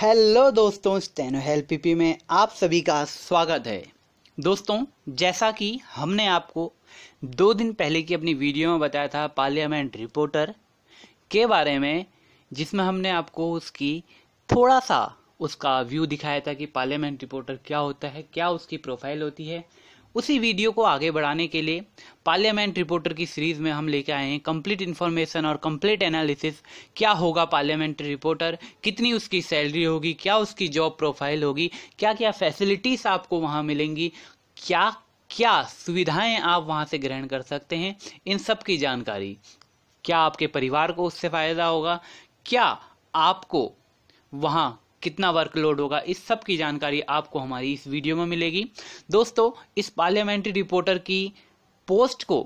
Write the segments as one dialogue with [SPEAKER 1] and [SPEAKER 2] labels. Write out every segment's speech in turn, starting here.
[SPEAKER 1] Hello दोस्तों steno help P में आप सभी का स्वागत है दोस्तों जैसा कि हमने आपको दो दिन पहले की अपनी वीडियो में बताया था पार्लियामेंट रिपोर्टर के बारे में जिसमें हमने आपको उसकी थोड़ा सा उसका व्यू दिखाया था कि पार्लियामेंट रिपोर्टर क्या होता है क्या उसकी प्रोफाइल होती है उसी वीडियो को आगे बढ़ाने के लिए पार्लियामेंट रिपोर्टर की सीरीज में हम लेके आए हैं कंप्लीट इन्फॉर्मेशन और कंप्लीट एनालिसिस क्या होगा पार्लियामेंट्री रिपोर्टर कितनी उसकी सैलरी होगी क्या उसकी जॉब प्रोफाइल होगी क्या क्या फैसिलिटीज आपको वहाँ मिलेंगी क्या क्या सुविधाएं आप वहाँ से ग्रहण कर सकते हैं इन सब की जानकारी क्या आपके परिवार को उससे फ़ायदा होगा क्या आपको वहाँ कितना वर्कलोड होगा इस सब की जानकारी आपको हमारी इस वीडियो में मिलेगी दोस्तों इस पार्लियामेंट्री रिपोर्टर की पोस्ट को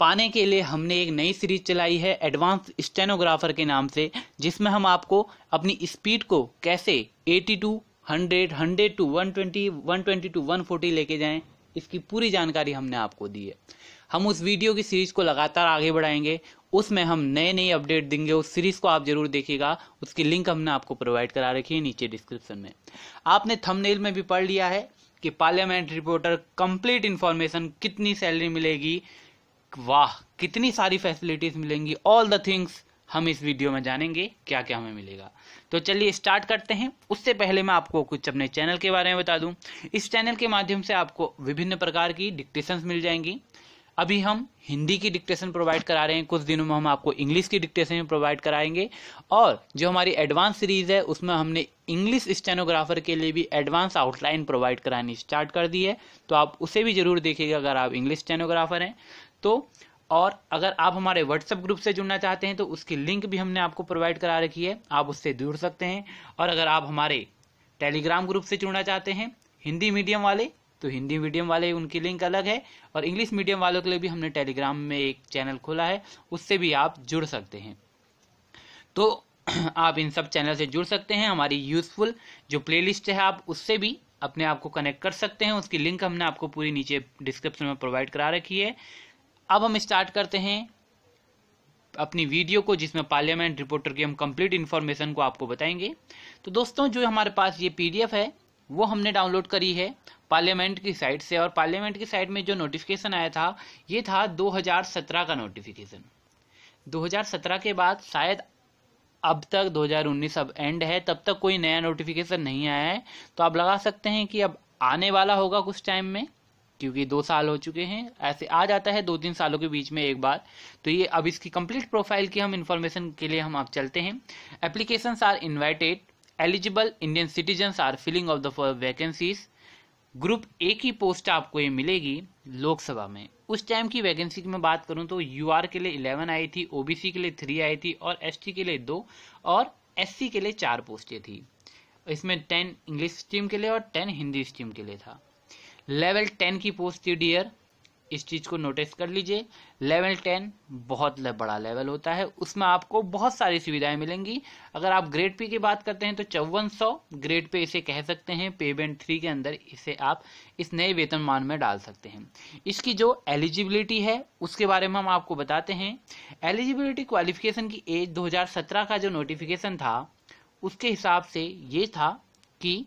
[SPEAKER 1] पाने के लिए हमने एक नई सीरीज चलाई है एडवांस स्टेनोग्राफर के नाम से जिसमें हम आपको अपनी स्पीड को कैसे 82, 100, 100 टू 120, 120 टू 140 लेके जाएं इसकी पूरी जानकारी हमने आपको दी है हम उस वीडियो की सीरीज को लगातार आगे बढ़ाएंगे उसमें हम नए नए अपडेट देंगे उस सीरीज को आप जरूर देखिएगा उसकी लिंक हमने आपको प्रोवाइड करा रखी है नीचे डिस्क्रिप्शन में आपने थंबनेल में भी पढ़ लिया है कि पार्लियामेंट रिपोर्टर कंप्लीट इन्फॉर्मेशन कितनी सैलरी मिलेगी वाह कितनी सारी फैसिलिटीज मिलेंगी ऑल द थिंग्स हम इस वीडियो में जानेंगे क्या क्या हमें मिलेगा तो चलिए स्टार्ट करते हैं उससे पहले मैं आपको कुछ अपने चैनल के बारे में बता दूं इस चैनल के माध्यम से आपको विभिन्न प्रकार की डिक्टेशंस मिल जाएंगी अभी हम हिंदी की डिक्टेशन प्रोवाइड करा रहे हैं कुछ दिनों में हम आपको इंग्लिश की डिक्टेशन प्रोवाइड कराएंगे और जो हमारी एडवांस सीरीज है उसमें हमने इंग्लिश स्टेनोग्राफर के लिए भी एडवांस आउटलाइन प्रोवाइड करानी स्टार्ट कर दी है तो आप उसे भी जरूर देखिएगा अगर आप इंग्लिश स्टेनोग्राफर हैं तो और अगर आप हमारे व्हाट्सएप ग्रुप से जुड़ना चाहते हैं तो उसकी लिंक भी हमने आपको प्रोवाइड करा रखी है आप उससे जुड़ सकते हैं और अगर आप हमारे टेलीग्राम ग्रुप से जुड़ना चाहते हैं हिंदी मीडियम वाले तो हिंदी मीडियम वाले उनकी लिंक अलग है और इंग्लिश मीडियम वालों के लिए भी हमने टेलीग्राम में एक चैनल खोला है उससे भी आप जुड़ सकते हैं तो आप इन सब चैनल से जुड़ सकते हैं हमारी यूजफुल जो प्लेलिस्ट है आप उससे भी अपने आप को कनेक्ट कर सकते हैं उसकी लिंक हमने आपको पूरी नीचे डिस्क्रिप्शन में प्रोवाइड करा रखी है अब हम स्टार्ट करते हैं अपनी वीडियो को जिसमें पार्लियामेंट रिपोर्टर की हम कंप्लीट इन्फॉर्मेशन को आपको बताएंगे तो दोस्तों जो हमारे पास ये पीडीएफ है वो हमने डाउनलोड करी है पार्लियामेंट की साइड से और पार्लियामेंट की साइड में जो नोटिफिकेशन आया था ये था 2017 का नोटिफिकेशन 2017 के बाद शायद अब तक 2019 अब एंड है तब तक कोई नया नोटिफिकेशन नहीं आया है तो आप लगा सकते हैं कि अब आने वाला होगा कुछ टाइम में क्योंकि दो साल हो चुके हैं ऐसे आ जाता है दो तीन सालों के बीच में एक बार तो ये अब इसकी कंप्लीट प्रोफाइल की हम इन्फॉर्मेशन के लिए हम आप चलते हैं application are invited eligible Indian citizen are filling of the vacancies group A की पोस्ट आपको ये मिलेगी लोकसभा में उस टाइम की वैकेंसी की मैं बात करूं तो यूआर के लिए इलेवन आई थी ओबीसी के लिए थ्री आई थी और एसटी के लिए दो और एससी के लिए चार पोस्टें थी इसमें टेन इंग्लिश स्ट्रीम के लिए और टेन हिंदी स्ट्रीम के लिए था लेवल टेन की पोस्ट थी डियर इस चीज़ को नोटिस कर लीजिए लेवल टेन बहुत ले बड़ा लेवल होता है उसमें आपको बहुत सारी सुविधाएं मिलेंगी अगर आप ग्रेड पे की बात करते हैं तो चौवन सौ ग्रेड पे इसे कह सकते हैं पेमेंट थ्री के अंदर इसे आप इस नए वेतनमान में डाल सकते हैं इसकी जो एलिजिबिलिटी है उसके बारे में हम आपको बताते हैं एलिजिबिलिटी क्वालिफिकेशन की एज दो का जो नोटिफिकेशन था उसके हिसाब से ये था कि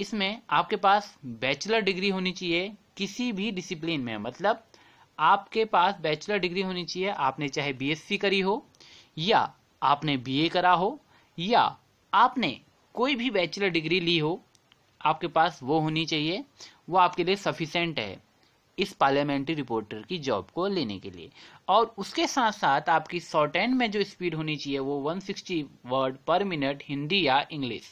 [SPEAKER 1] इसमें आपके पास बैचलर डिग्री होनी चाहिए किसी भी डिसिप्लिन में मतलब आपके पास बैचलर डिग्री होनी चाहिए आपने चाहे बीएससी करी हो या आपने बीए करा हो या आपने कोई भी बैचलर डिग्री ली हो आपके पास वो होनी चाहिए वो आपके लिए सफिशेंट है इस पार्लियामेंट्री रिपोर्टर की जॉब को लेने के लिए और उसके साथ साथ आपकी शॉर्ट एंड में जो स्पीड होनी चाहिए वो 160 वर्ड पर मिनट हिंदी या इंग्लिश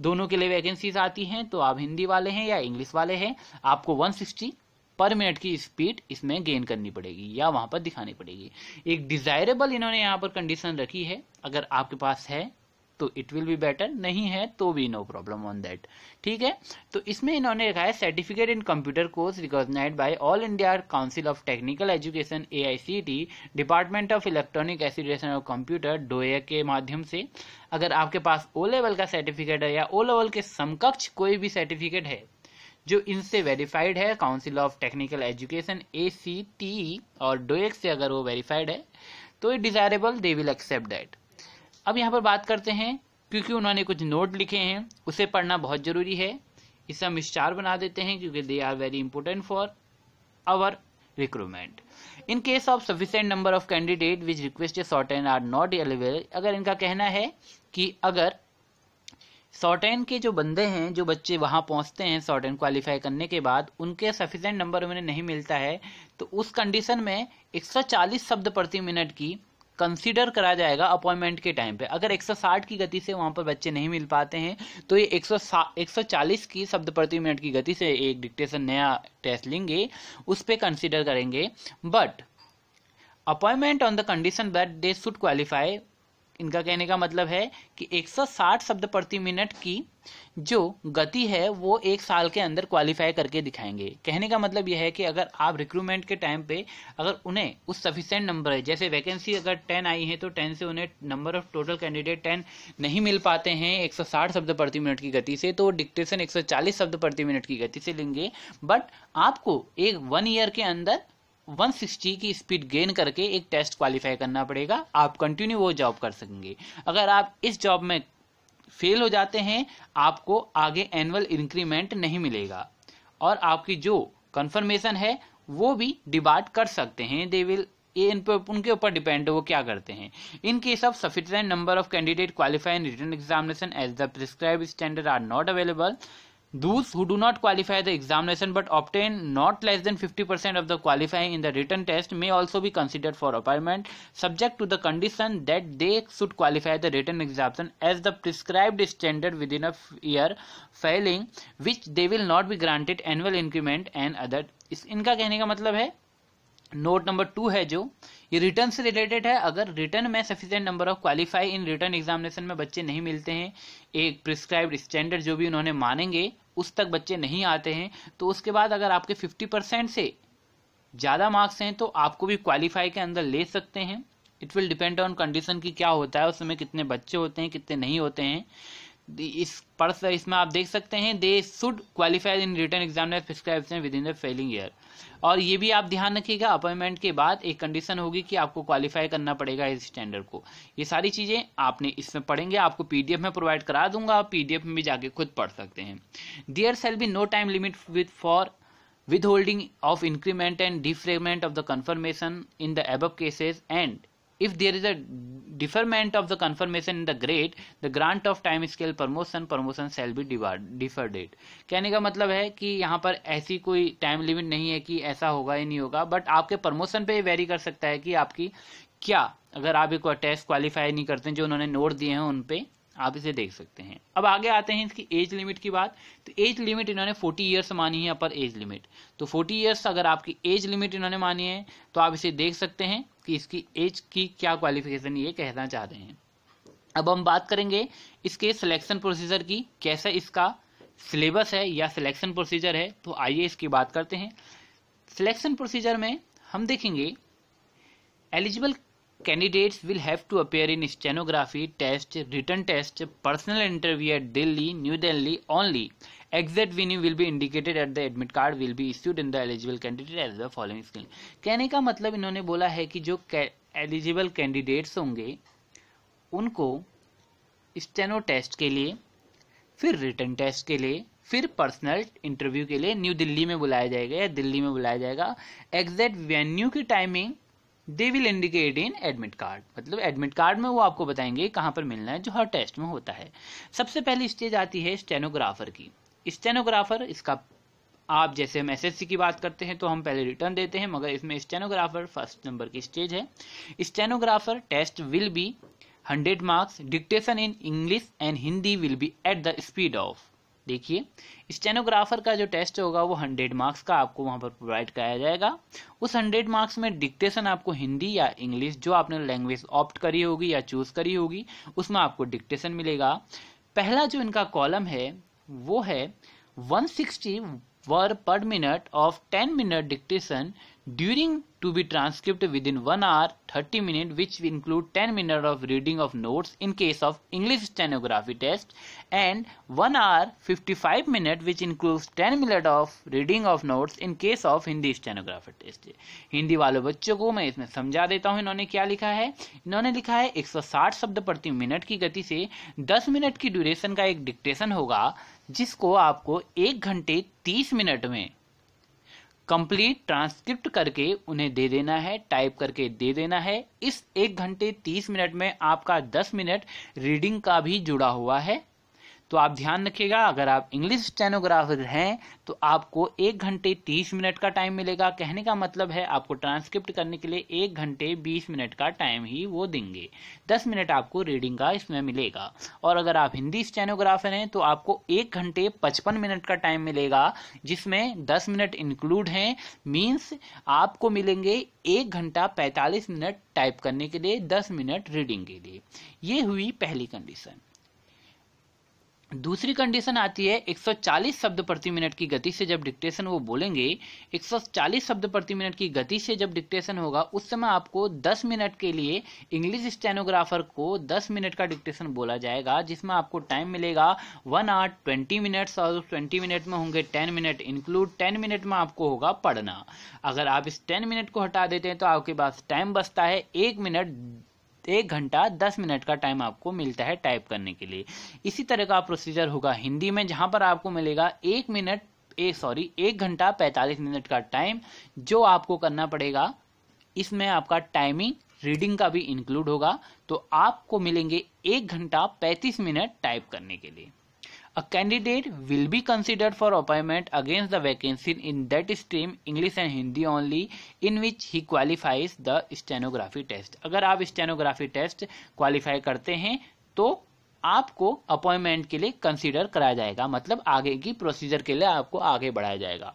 [SPEAKER 1] दोनों के लिए वैकेंसीज आती हैं तो आप हिंदी वाले हैं या इंग्लिश वाले हैं आपको 160 पर मिनट की स्पीड इसमें गेन करनी पड़ेगी या वहां पर दिखानी पड़ेगी एक डिजायरेबल इन्होंने यहाँ पर कंडीशन रखी है अगर आपके पास है तो इट विल बी बेटर नहीं है तो भी नो प्रॉब्लम ऑन दैट ठीक है तो इसमें इन्होंने लिखा है certificate in computer course recognised by All India Council of Technical Education a department of electronic association of computer DOEACC के माध्यम से अगर आपके पास ओ लेवल का सर्टिफिकेट है या ओ लेवल के समकक्ष कोई भी सर्टिफिकेट है जो इनसे वेरीफाइड है Council of Technical Education A और डोएक e से अगर वो वेरीफाइड है तो it desirable they will accept that अब यहाँ पर बात करते हैं क्योंकि उन्होंने कुछ नोट लिखे हैं उसे पढ़ना बहुत ज़रूरी है इसे हम स्टार बना देते हैं क्योंकि they are very important for our recruitment in case of sufficient number of candidate which request short are not eligible अगर इनका कहना है कि अगर शॉर्टेन के जो बंदे हैं जो बच्चे वहाँ पहुँचते हैं शॉर्टेन क्वालिफाई करने के बाद उनके सफिशेंट नंबर उन्हें नहीं मिलता है तो उस कंडीशन में 140 शब्द प्रति मिनट की कंसिडर करा जाएगा अपॉइंटमेंट के टाइम पे अगर 160 की गति से वहाँ पर बच्चे नहीं मिल पाते हैं तो ये 140 की शब्द प्रति मिनट की गति से एक डिक्टेशन नया टेस्ट लेंगे उस पर कंसिडर करेंगे but appointment on the condition that they should qualify इनका कहने का मतलब है कि 160 शब्द प्रति मिनट की जो गति है वो एक साल के अंदर क्वालिफाई करके दिखाएंगे कहने का मतलब यह है कि अगर आप रिक्रूटमेंट के टाइम पे अगर उन्हें उस सफिशेंट नंबर है जैसे वैकेंसी अगर टेन आई है तो टेन से उन्हें number of total candidate ten नहीं मिल पाते हैं 160 शब्द प्रति मिनट की गति से तो डिक्टेशन एक शब्द प्रति मिनट की गति से लेंगे बट आपको एक वन ईयर के अंदर 160 की स्पीड गेन करके एक टेस्ट क्वालिफाई करना पड़ेगा आप कंटिन्यू वो जॉब कर सकेंगे अगर आप इस जॉब में फेल हो जाते हैं आपको आगे एनुअल इंक्रीमेंट नहीं मिलेगा और आपकी जो कंफर्मेशन है वो भी डिबार्ट कर सकते हैं दे विल ये इन पर उनके ऊपर डिपेंड है वो क्या करते हैं in case of sufficient number of candidate qualifying written examination as the prescribe standard are not available those who do not qualify the examination but obtain not less than fifty percent of the qualifying in the written test may also भी consider for appointment subject to the condition that they should qualify the written examination as the prescribe standard within a year failing which they will not be granted annual increment and other is इनका कहने का मतलब है note number two है जो ये return से related है अगर रिटर्न में sufficient number of qualify in written examination में बच्चे नहीं मिलते हैं एक प्रिस्क्राइब स्टैंडर्ड जो भी उन्होंने मानेंगे उस तक बच्चे नहीं आते हैं तो उसके बाद अगर आपके फिफ्टी परसेंट से ज़्यादा मार्क्स हैं तो आपको भी क्वालिफाई के अंदर ले सकते हैं it will depend on condition की क्या होता है उस समय कितने बच्चे होते हैं कितने नहीं होते हैं इस पर्स इसमें आप देख सकते हैं they should qualified in written exam within the failing year और ये भी आप ध्यान रखिएगा अपॉइंटमेंट के बाद एक कंडीशन होगी कि आपको क्वालिफाई करना पड़ेगा इस स्टैंडर्ड को ये सारी चीज़ें आपने इसमें पढ़ेंगे आपको पीडीएफ में प्रोवाइड करा दूंगा आप पीडीएफ में भी जाके खुद पढ़ सकते हैं there shall be no time limit with for holding of increment and deferment of the confirmation in the above cases and if there is a deferment of the confirmation in the grade the grant of time scale promotion promotion shall be deferred it कहने का मतलब है कि यहाँ पर ऐसी कोई time limit नहीं है कि ऐसा होगा या नहीं होगा बट आपके प्रमोशन पे वेरी कर सकता है कि आपकी क्या अगर आप एक टेस्ट क्वालिफाई नहीं करते जो उन्होंने नोट दिए हैं उन पर आप इसे देख सकते हैं अब आगे आते हैं इसकी एज लिमिट की बात तो एज लिमिट इन्होंने 40 इयर्स मानी है अपर एज लिमिट तो 40 इयर्स अगर आपकी एज लिमिट इन्होंने मानी है तो आप इसे देख सकते हैं कि इसकी एज की क्या क्वालिफिकेशन ये कहना चाह रहे हैं अब हम बात करेंगे इसके सिलेक्शन प्रोसीजर की कैसे इसका सिलेबस है या सिलेक्शन प्रोसीजर है तो आइए इसकी बात करते हैं सिलेक्शन प्रोसीजर में हम देखेंगे eligible candidates will have to appear in stenography test written test personal interview at Delhi New Delhi only exact venue will be indicated at the admit card will be issued in the eligible candidate as the following skill कहने का मतलब इन्होंने बोला है कि जो eligible candidates होंगे उनको स्टेनो टेस्ट के लिए फिर रिटर्न टेस्ट के लिए फिर पर्सनल इंटरव्यू के लिए न्यू दिल्ली में बुलाया जाएगा या दिल्ली में बुलाया जाएगा एग्जैक्ट वेन्यू की timing they will indicate in admit card मतलब एडमिट कार्ड में वो आपको बताएंगे कहाँ पर मिलना है जो हर टेस्ट में होता है सबसे पहली स्टेज आती है स्टेनोग्राफर की स्टेनोग्राफर इसका आप जैसे हम एसएससी की बात करते हैं तो हम पहले रिटर्न देते हैं मगर इसमें स्टेनोग्राफर फर्स्ट नंबर की स्टेज है stenographer test will be hundred marks dictation in English and Hindi will be at the speed of देखिए स्टेनोग्राफर का जो टेस्ट होगा वो हंड्रेड मार्क्स का आपको वहाँ पर प्रोवाइड कराया जाएगा उस हंड्रेड मार्क्स में डिक्टेशन आपको हिंदी या इंग्लिश जो आपने लैंग्वेज ऑप्ट करी होगी या चूज़ करी होगी उसमें आपको डिक्टेशन मिलेगा पहला जो इनका कॉलम है वो है 160 वर per minute of ten minute dictation during to be transcript within one hour thirty minute which include ten minute of reading of notes in case of English stenography test and one hour 55 minute which include ten minute of reading of notes in case of Hindi stenography test Hindi वाले बच्चों को मैं इसमें समझा देता हूँ इन्होंने क्या लिखा है इन्होंने लिखा है एक सौ साठ शब्द प्रति मिनट की गति से दस मिनट की ड्यूरेशन का एक डिक्टेशन होगा जिसको आपको एक घंटे तीस मिनट में कंप्लीट ट्रांसक्रिप्ट करके उन्हें दे देना है टाइप करके दे देना है इस एक घंटे तीस मिनट में आपका दस मिनट रीडिंग का भी जुड़ा हुआ है तो आप ध्यान रखिएगा अगर आप इंग्लिश स्टेनोग्राफर हैं तो आपको एक घंटे तीस मिनट का टाइम मिलेगा कहने का मतलब है आपको ट्रांसक्रिप्ट करने के लिए एक घंटे बीस मिनट का टाइम ही वो देंगे दस मिनट आपको रीडिंग का इसमें मिलेगा और अगर आप हिंदी स्टेनोग्राफर हैं तो आपको एक घंटे पचपन मिनट का टाइम मिलेगा जिसमें दस मिनट इंक्लूड हैं मीन्स आपको मिलेंगे एक घंटा पैंतालीस मिनट टाइप करने के लिए दस मिनट रीडिंग के लिए ये हुई पहली कंडीशन दूसरी कंडीशन आती है 140 शब्द प्रति मिनट की गति से जब डिक्टेशन वो बोलेंगे 140 शब्द प्रति मिनट की गति से जब डिक्टेशन होगा उस समय आपको 10 मिनट के लिए इंग्लिश स्टेनोग्राफर को 10 मिनट का डिक्टेशन बोला जाएगा जिसमें आपको टाइम मिलेगा वन आवर ट्वेंटी मिनट्स और ट्वेंटी मिनट में होंगे ten minute include ten minute में आपको होगा पढ़ना अगर आप इस टेन मिनट को हटा देते हैं तो आपके पास टाइम बचता है एक मिनट एक घंटा दस मिनट का टाइम आपको मिलता है टाइप करने के लिए इसी तरह का प्रोसीजर होगा हिंदी में जहां पर आपको मिलेगा एक मिनट एक सॉरी एक घंटा पैंतालीस मिनट का टाइम जो आपको करना पड़ेगा इसमें आपका टाइमिंग रीडिंग का भी इंक्लूड होगा तो आपको मिलेंगे एक घंटा पैंतीस मिनट टाइप करने के लिए A candidate will be considered for appointment against the vacancy in that stream English and Hindi only in which he qualifies the steganography test. अगर आप steganography test qualify करते हैं तो आपको अपॉइंटमेंट के लिए कंसीडर कराया जाएगा मतलब आगे की प्रोसीजर के लिए आपको आगे बढ़ाया जाएगा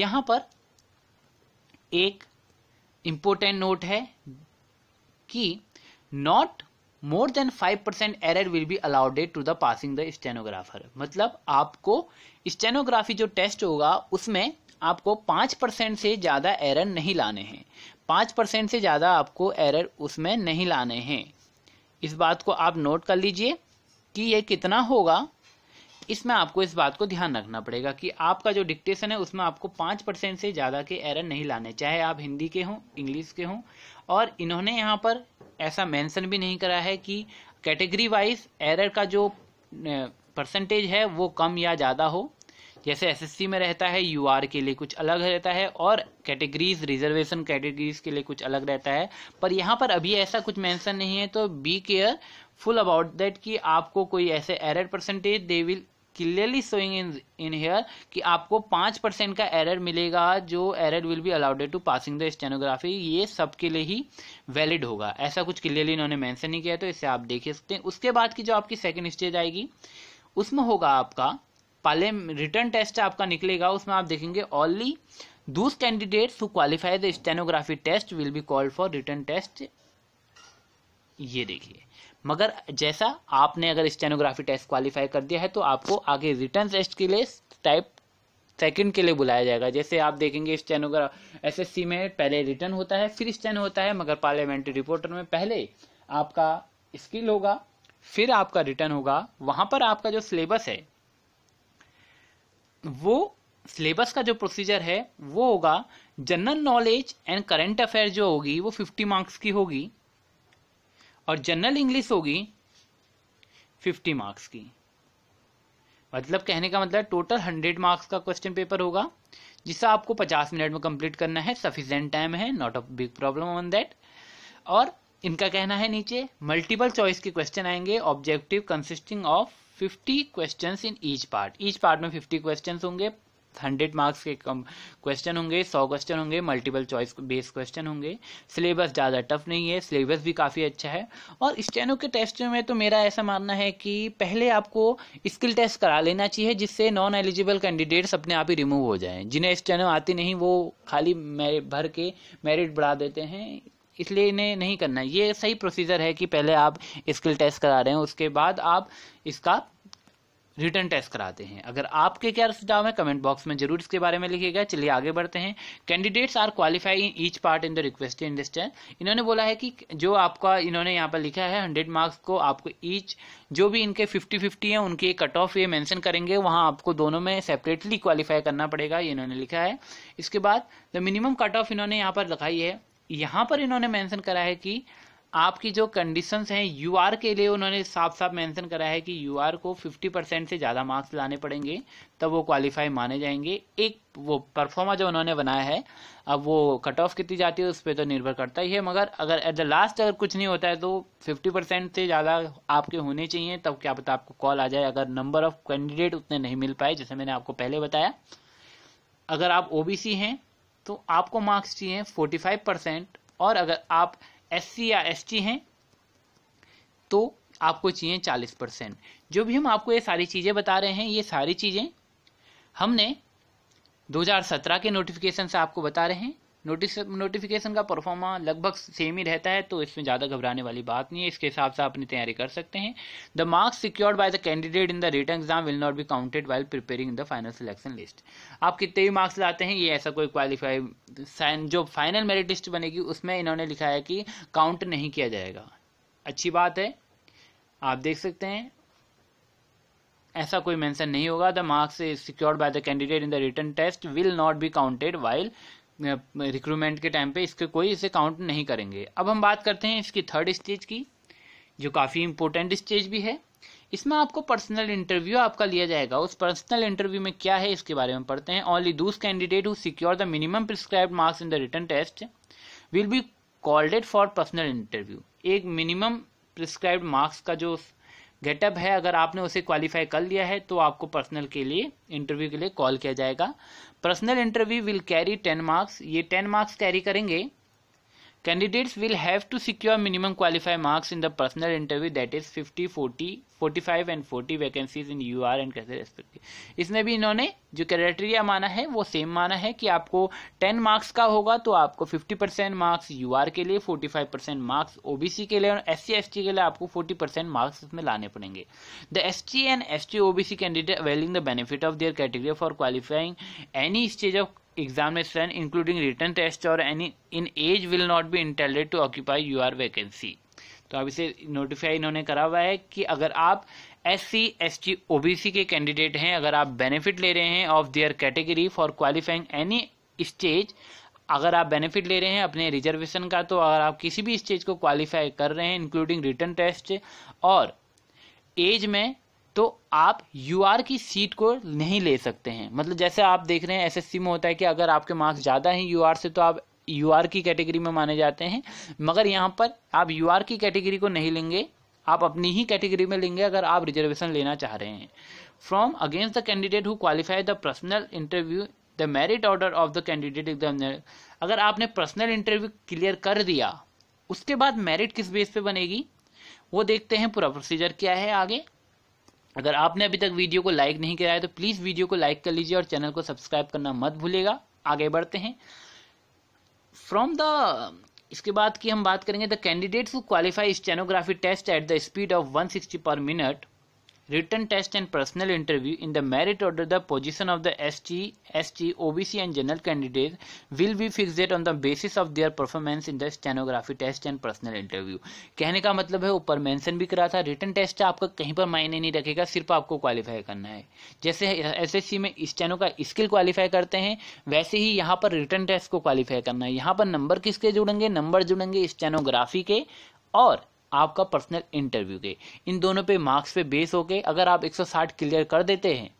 [SPEAKER 1] यहाँ पर एक इम्पोर्टेंट नोट है कि not more than five percent error will be allowed to the passing the stenographer मतलब आपको स्टेनोग्राफी जो टेस्ट होगा उसमें आपको पाँच परसेंट से ज़्यादा एरर नहीं लाने हैं पाँच परसेंट से ज़्यादा आपको एरर उसमें नहीं लाने हैं इस बात को आप नोट कर लीजिए कि ये कितना होगा इसमें आपको इस बात को ध्यान रखना पड़ेगा कि आपका जो डिक्टेशन है उसमें आपको पाँच परसेंट से ज़्यादा के एरर नहीं लाने चाहे आप हिंदी के हों इंग्लिश के हों और इन्होंने यहाँ पर ऐसा मेंशन भी नहीं करा है कि कैटेगरी वाइज एरर का जो परसेंटेज है वो कम या ज़्यादा हो जैसे एसएससी में रहता है यूआर के लिए कुछ अलग रहता है और कैटेगरीज रिजर्वेशन कैटेगरीज के लिए कुछ अलग रहता है पर यहाँ पर अभी ऐसा कुछ मेंशन नहीं है तो be careful about that कि आपको कोई ऐसे error percentage they will clearly showing in in here कि आपको पाँच परसेंट का एरर मिलेगा जो error will be allowed to passing the stenography ये सबके लिए ही वैलिड होगा ऐसा कुछ क्लियरली इन्होंने मैंसन नहीं किया तो इसे आप देख सकते हैं उसके बाद की जो आपकी सेकेंड स्टेज आएगी उसमें होगा आपका पहले रिटर्न टेस्ट आपका निकलेगा उसमें आप देखेंगे only those candidates who qualify the stenography test will be called for written test ये देखिए मगर जैसा आपने अगर स्टेनोग्राफी टेस्ट क्वालिफाई कर दिया है तो आपको आगे रिटर्न टेस्ट के लिए टाइप सेकंड के लिए बुलाया जाएगा जैसे आप देखेंगे स्टेनोग्राफ एसएससी में पहले रिटर्न होता है फिर स्टेन होता है मगर पार्लियामेंट्री रिपोर्टर में पहले आपका स्किल होगा फिर आपका रिटर्न होगा वहां पर आपका जो सिलेबस है वो सिलेबस का जो प्रोसीजर है वो होगा general knowledge and current affair जो होगी वो फिफ्टी मार्क्स की होगी और जनरल इंग्लिश होगी फिफ्टी मार्क्स की मतलब कहने का मतलब टोटल हंड्रेड मार्क्स का क्वेश्चन पेपर होगा जिसे आपको पचास मिनट में कंप्लीट करना है सफिशेंट टाइम है not a big problem on that और इनका कहना है नीचे मल्टीपल चॉइस के क्वेश्चन आएंगे objective consisting of 50 questions in each part each part में 50 क्वेश्चंस होंगे हंड्रेड मार्क्स के कम क्वेश्चन होंगे सौ क्वेश्चन होंगे मल्टीपल चॉइस बेस्ड क्वेश्चन होंगे सिलेबस ज़्यादा टफ नहीं है सिलेबस भी काफ़ी अच्छा है और स्टेनो के टेस्ट में तो मेरा ऐसा मानना है कि पहले आपको स्किल टेस्ट करा लेना चाहिए जिससे नॉन एलिजिबल कैंडिडेट्स अपने आप ही रिमूव हो जाएँ जिन्हें स्टेनो आती नहीं वो खाली भर के मेरिट बढ़ा देते हैं इसलिए इन्हें नहीं करना ये सही प्रोसीजर है कि पहले आप स्किल टेस्ट करा रहे हैं उसके बाद आप इसका रिटर्न टेस्ट कराते हैं अगर आपके क्या सुझाव है कमेंट बॉक्स में जरूर इसके बारे में लिखिएगा चलिए आगे बढ़ते हैं candidates are qualify in each part in the requested industrial इन्होंने बोला है कि जो आपका इन्होंने यहाँ पर लिखा है हंड्रेड मार्क्स को आपको ईच जो भी इनके फिफ्टी फिफ्टी है उनके कट ऑफ ये मैंशन करेंगे वहाँ आपको दोनों में सेपरेटली क्वालिफाई करना पड़ेगा ये इन्होंने लिखा है इसके बाद द मिनिमम कट ऑफ इन्होंने यहाँ पर लिखाई है यहाँ पर इन्होंने मैंशन करा है कि आपकी जो कंडीशंस हैं यू के लिए उन्होंने साफ साफ मेंशन करा है कि यू को 50 परसेंट से ज़्यादा मार्क्स लाने पड़ेंगे तब वो क्वालिफाई माने जाएंगे एक वो परफॉर्मा जो उन्होंने बनाया है अब वो कट ऑफ कितनी जाती है उस पर तो निर्भर करता ही है मगर अगर एट द लास्ट अगर कुछ नहीं होता है तो फिफ्टी परसेंट से ज़्यादा आपके होने चाहिए तब क्या पता आपको कॉल आ जाए अगर नंबर ऑफ कैंडिडेट उतने नहीं मिल पाए जैसे मैंने आपको पहले बताया अगर आप ओ हैं तो आपको मार्क्स चाहिए फोर्टी फाइव परसेंट और अगर आप एस या एस हैं तो आपको चाहिए चालीस परसेंट जो भी हम आपको ये सारी चीज़ें बता रहे हैं ये सारी चीज़ें हमने 2017 के नोटिफिकेशन से आपको बता रहे हैं नोटिस नोटिफिकेशन का परफॉर्मा लगभग सेम ही रहता है तो इसमें ज़्यादा घबराने वाली बात नहीं है इसके हिसाब से आप अपनी तैयारी कर सकते हैं the marks secured by the candidate in the written exam will not be counted while preparing the final selection list आप कितने भी मार्क्स लाते हैं ये ऐसा कोई क्वालिफाई जो फाइनल मेरिट लिस्ट बनेगी उसमें इन्होंने लिखा है कि काउंट नहीं किया जाएगा अच्छी बात है आप देख सकते हैं ऐसा कोई मेंशन नहीं होगा the marks secured by the candidate in the written test will not be counted while recruitment के टाइम पे इसके कोई इसे काउंट नहीं करेंगे अब हम बात करते हैं इसकी थर्ड स्टेज की जो काफ़ी इंपॉर्टेंट स्टेज भी है इसमें आपको पर्सनल इंटरव्यू आपका लिया जाएगा उस पर्सनल इंटरव्यू में क्या है इसके बारे में पढ़ते हैं only those candidate who secure the minimum prescribe marks in the written test will be called for personal interview एक मिनिमम प्रिस्क्राइब मार्क्स का जो गेटअप है अगर आपने उसे क्वालिफाई कर लिया है तो आपको पर्सनल के लिए इंटरव्यू के लिए कॉल किया जाएगा personal interview will carry ten marks ये टेन मार्क्स कैरी करेंगे candidates will have to secure minimum qualify marks in the personal interview that is 50, 40, 45 and 40 vacancies in U R and कैसे respective इसमें भी इन्होंने जो criteria माना है वो सेम माना है कि आपको 10 मार्क्स का होगा तो आपको 50 परसेंट मार्क्स यू आर के लिए 45 परसेंट मार्क्स ओबीसी के लिए और एस सी के लिए आपको 40 परसेंट मार्क्स इसमें लाने पड़ेंगे the S T and S T OBC candidate availing the benefit of their category for qualifying any stage of examination including written test or any in age will not be intended to occupy your vacancy तो अब इसे notify इन्होंने करा हुआ है कि अगर आप S C S T O B C के कैंडिडेट हैं अगर आप बेनिफिट ले रहे हैं of their category for qualifying any stage अगर आप बेनिफिट ले रहे हैं अपने रिजर्वेशन का तो अगर आप किसी भी स्टेज को क्वालिफाई कर रहे हैं इंक्लूडिंग रिटर्न टेस्ट और एज में तो आप यू की सीट को नहीं ले सकते हैं मतलब जैसे आप देख रहे हैं सी में होता है कि अगर आपके मार्क्स ज़्यादा हैं यू से तो आप यू की कैटेगरी में माने जाते हैं मगर यहाँ पर आप यू की कैटेगरी को नहीं लेंगे आप अपनी ही कैटेगरी में लेंगे अगर आप रिजर्वेशन लेना चाह रहे हैं from against the candidate who qualify the personal interview the merit order of the candidate examiner अगर आपने पर्सनल इंटरव्यू क्लियर कर दिया उसके बाद मेरिट किस बेस पे बनेगी वो देखते हैं पूरा प्रोसीजर क्या है आगे अगर आपने अभी तक वीडियो को लाइक नहीं किया है तो प्लीज़ वीडियो को लाइक कर लीजिए और चैनल को सब्सक्राइब करना मत भूलेगा आगे बढ़ते हैं फ्रॉम द इसके बाद की हम बात करेंगे the candidates who qualify stenography test at the speed of 160 per minute written test and personal interview in the merit order the position of the ST, ST, OBC and general candidates will be fixed on the basis of their performance in the stenography test and personal interview कहने का मतलब है ऊपर mention भी करा था written test आपका कहीं पर मायने नहीं रखेगा सिर्फ आपको क्वालिफाई करना है जैसे एसएससी में स्टेनो का स्किल क्वालिफाई करते हैं वैसे ही यहाँ पर रिटर्न टेस्ट को क्वालिफाई करना है यहाँ पर नंबर किसके जुड़ेंगे नंबर जुड़ेंगे स्टेनोग्राफी के और आपका पर्सनल इंटरव्यू के इन दोनों पे मार्क्स पे बेस हो के अगर आप 160 क्लियर कर देते हैं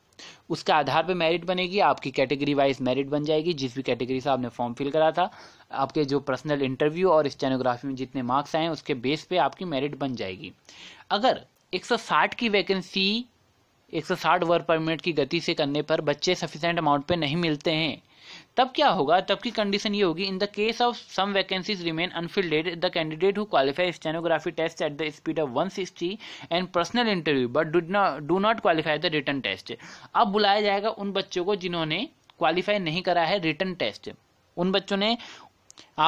[SPEAKER 1] उसके आधार पे मेरिट बनेगी आपकी कैटेगरी वाइज मेरिट बन जाएगी जिस भी कैटेगरी से आपने फॉर्म फिल करा था आपके जो पर्सनल इंटरव्यू और स्टेनोग्राफी में जितने मार्क्स आए हैं उसके बेस पे आपकी मेरिट बन जाएगी अगर 160 की वैकेंसी 160 वर्क परमिट की गति से करने पर बच्चे सफिशेंट अमाउंट पे नहीं मिलते हैं तब क्या होगा तब की कंडीशन ये होगी in the case of some vacancies remain unfilled the candidate who qualify stenography test at the speed of sixty and personal interview but do not qualify the written test अब बुलाया जाएगा उन बच्चों को जिन्होंने क्वालिफाई नहीं करा है रिटर्न टेस्ट उन बच्चों ने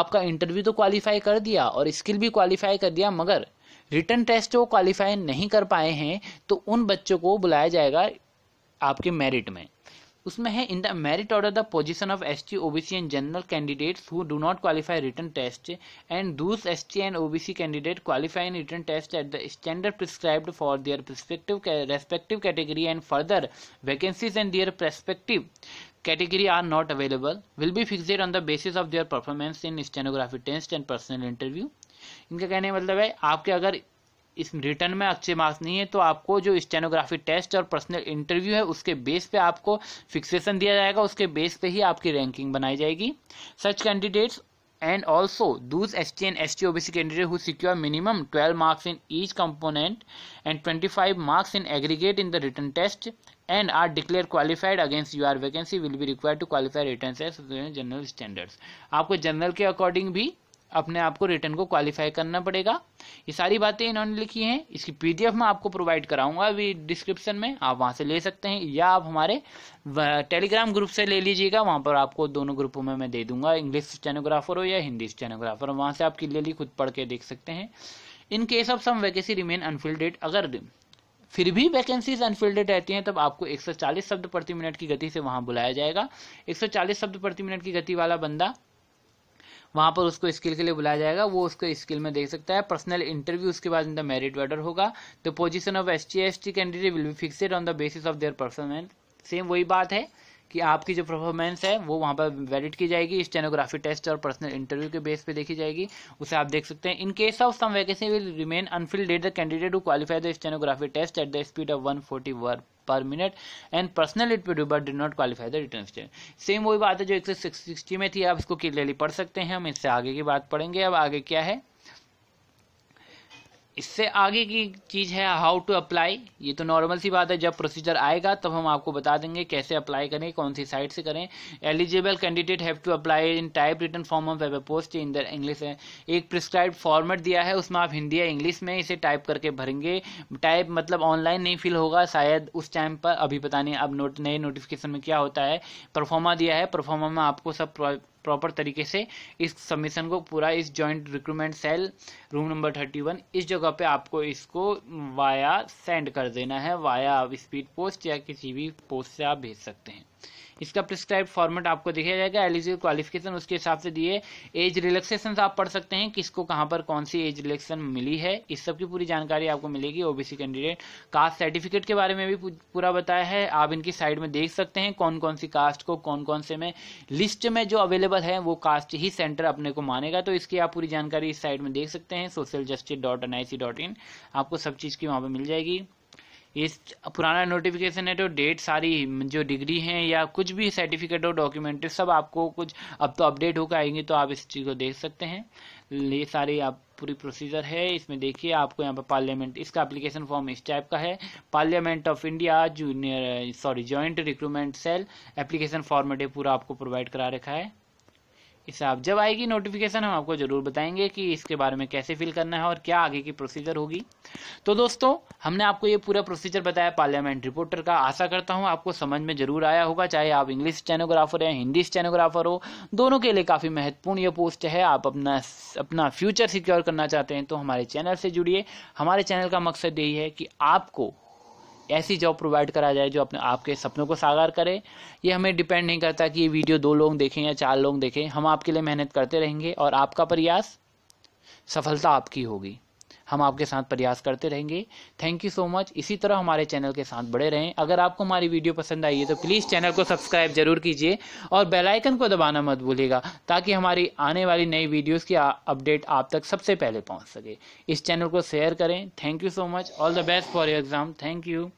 [SPEAKER 1] आपका इंटरव्यू तो क्वालिफाई कर दिया और स्किल भी क्वालिफाई कर दिया मगर रिटर्न टेस्ट वो क्वालिफाई नहीं कर पाए हैं तो उन बच्चों को बुलाया जाएगा आपके मेरिट में उसमें है in the merit order the position of S T OBC and general candidates who do not qualify written test and those S T and OBC candidate qualify in written test at the standard prescribe for their prospective respective category and further vacancies and their prospective category are not available will be fixed on the basis of their performance in stenography test and personal interview इनका कहने का मतलब है आपके अगर इस return में अच्छे मार्क्स नहीं है तो आपको जो स्टेनोग्राफी टेस्ट और पर्सनल इंटरव्यू है उसके बेस पे आपको फिक्सेशन दिया जाएगा उसके बेस पे ही आपकी रैंकिंग बनाई जाएगी such candidates and also those S T and S T O B C candidate who secure minimum twelve marks in each component and twenty five marks in aggregate in the written test and are declare qualified against U R vacancy will be require to qualify written general standards आपको general के according भी अपने आप को return को qualify करना पड़ेगा ये सारी बातें इन्होंने लिखी हैं इसकी पीडीएफ मैं आपको प्रोवाइड कराऊंगा अभी डिस्क्रिप्शन में आप वहाँ से ले सकते हैं या आप हमारे टेलीग्राम ग्रुप से ले लीजिएगा वहाँ पर आपको दोनों ग्रुपों में मैं दे दूंगा इंग्लिश स्टेनोग्राफर हो या हिंदी स्टेनोग्राफर वहाँ से आप क्लियरली खुद पढ़ के देख सकते हैं in case of some vacancy remain unfilled अगर फिर भी वैकेंसीज अनफिल्डेड रहती हैं तब आपको 140 शब्द प्रति मिनट की गति से वहां बुलाया जाएगा 140 शब्द प्रति मिनट की गति वाला बंदा वहाँ पर उसको स्किल के लिए बुलाया जाएगा वो उसको स्किल में देख सकता है पर्सनल इंटरव्यू उसके बाद उनका मेरिट वेडर होगा the position of S T S T candidate will be fixed on the basis of their performance same वही बात है कि आपकी जो परफॉर्मेंस है वो वहाँ पर वेरिट की जाएगी स्टेनोग्राफी टेस्ट और पर्सनल इंटरव्यू के बेस पे देखी जाएगी उसे आप देख सकते हैं in case of some vacancy will remain unfilled डेट the candidate who qualify the stenography test at the speed of one forty word per minute and personal इट पर but not qualify the written statement same वही बात है जो एक में थी आप इसको क्लियरली पढ़ सकते हैं हम इससे आगे की बात पढ़ेंगे अब आगे क्या है इससे आगे की चीज़ है हाउ टू अप्लाई ये तो नॉर्मल सी बात है जब प्रोसीजर आएगा तब हम आपको बता देंगे कैसे अप्लाई करें कौन सी साइट से करें eligible candidate have to apply in typewritten form of web post in the English है एक प्रिस्क्राइब फॉर्मेट दिया है उसमें आप हिंदी या इंग्लिश में इसे टाइप करके भरेंगे टाइप मतलब ऑनलाइन नहीं फिल होगा शायद उस टाइम पर अभी पता नहीं अब नोट नए नोटिफिकेशन में क्या होता है परफॉर्मा दिया है परफॉर्मा में आपको सब प्रॉपर तरीके से इस सबमिशन को पूरा इस joint recruitment cell room number thirty one इस जगह पे आपको इसको वाया सेंड कर देना है वाया स्पीड पोस्ट या किसी भी पोस्ट से आप भेज सकते हैं इसका प्रिस्क्राइब फॉर्मेट आपको दिखाया जाएगा एलिजिबल क्वालिफिकेशन उसके हिसाब से दिए एज रिलैक्सेशन आप पढ़ सकते हैं किसको कहाँ पर कौन सी एज रिलेक्शन मिली है इस सब की पूरी जानकारी आपको मिलेगी ओबीसी कैंडिडेट कास्ट सर्टिफिकेट के बारे में भी पूरा बताया है आप इनकी साइड में देख सकते हैं कौन कौन सी कास्ट को कौन कौन से में लिस्ट में जो अवेलेबल है वो कास्ट ही सेंटर अपने को मानेगा तो इसकी आप पूरी जानकारी इस साइड में देख सकते हैं social justice dot dot in आपको सब चीज़ की वहां पर मिल जाएगी इस पुराना नोटिफिकेशन है तो डेट सारी जो डिग्री हैं या कुछ भी सर्टिफिकेट और डॉक्यूमेंट सब आपको कुछ अब तो अपडेट होकर आएंगे तो आप इस चीज़ को देख सकते हैं ये सारी आप पूरी प्रोसीजर है इसमें देखिए आपको यहाँ पर पार्लियामेंट इसका एप्लीकेशन फॉर्म इस टाइप का है Parliament of India junior sorry joint recruitment cell application format पूरा आपको प्रोवाइड करा रखा है इससे आप जब आएगी नोटिफिकेशन हम आपको ज़रूर बताएंगे कि इसके बारे में कैसे फिल करना है और क्या आगे की प्रोसीजर होगी तो दोस्तों हमने आपको ये पूरा प्रोसीजर बताया पार्लियामेंट रिपोर्टर का आशा करता हूँ आपको समझ में जरूर आया होगा चाहे आप इंग्लिश स्टेनोग्राफर हैं हिंदी स्टेनोग्राफर हो दोनों के लिए काफ़ी महत्वपूर्ण ये पोस्ट है आप अपना अपना फ्यूचर सिक्योर करना चाहते हैं तो हमारे चैनल से जुड़िए हमारे चैनल का मकसद यही है कि आपको ऐसी जॉब प्रोवाइड करा जाए जो अपने आपके सपनों को साकार करे ये हमें डिपेंड नहीं करता कि ये वीडियो दो लोग देखें या चार लोग देखें हम आपके लिए मेहनत करते रहेंगे और आपका प्रयास सफलता आपकी होगी हम आपके साथ प्रयास करते रहेंगे थैंक यू सो मच इसी तरह हमारे चैनल के साथ बड़े रहें अगर आपको हमारी वीडियो पसंद आई है तो प्लीज़ चैनल को सब्सक्राइब जरूर कीजिए और बेलाइकन को दबाना मत भूलिएगा ताकि हमारी आने वाली नई वीडियोज़ की अपडेट आप तक सबसे पहले पहुँच सके इस चैनल को शेयर करें thank you so much all the best for your exam thank you